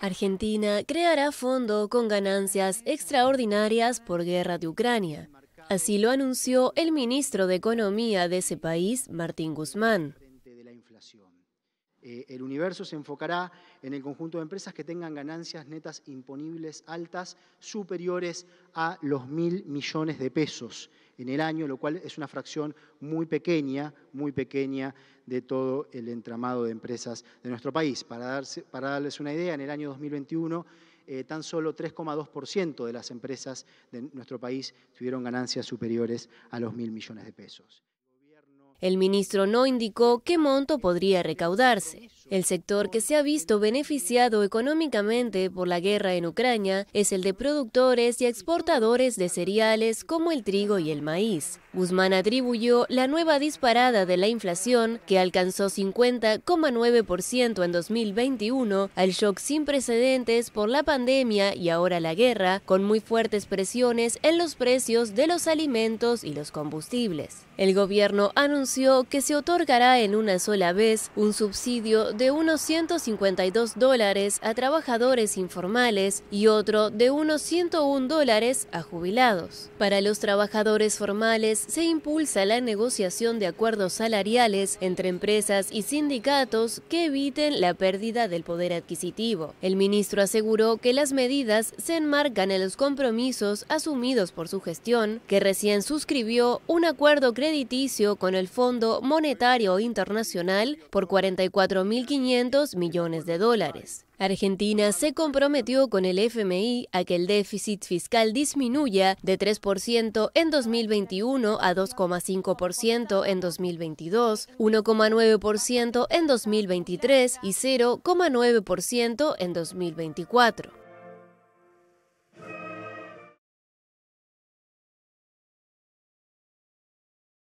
Argentina creará fondo con ganancias extraordinarias por guerra de Ucrania. Así lo anunció el ministro de Economía de ese país, Martín Guzmán. Eh, el universo se enfocará en el conjunto de empresas que tengan ganancias netas imponibles altas superiores a los mil millones de pesos en el año, lo cual es una fracción muy pequeña, muy pequeña de todo el entramado de empresas de nuestro país. Para, darles una idea, en el año 2021 eh, tan solo 3,2% de las empresas de nuestro país tuvieron ganancias superiores a los mil millones de pesos. El ministro no indicó qué monto podría recaudarse. El sector que se ha visto beneficiado económicamente por la guerra en Ucrania es el de productores y exportadores de cereales como el trigo y el maíz. Guzmán atribuyó la nueva disparada de la inflación, que alcanzó 50,9% en 2021, al shock sin precedentes por la pandemia y ahora la guerra, con muy fuertes presiones en los precios de los alimentos y los combustibles. El gobierno anunció que se otorgará en una sola vez un subsidio de unos 152 dólares a trabajadores informales y otro de unos 101 dólares a jubilados. Para los trabajadores formales se impulsa la negociación de acuerdos salariales entre empresas y sindicatos que eviten la pérdida del poder adquisitivo. El ministro aseguró que las medidas se enmarcan en los compromisos asumidos por su gestión, que recién suscribió un acuerdo crediticio con el Fondo Monetario Internacional por 44 mil 500 millones de dólares. Argentina se comprometió con el FMI a que el déficit fiscal disminuya de 3% en 2021 a 2,5% en 2022, 1,9% en 2023 y 0,9% en 2024.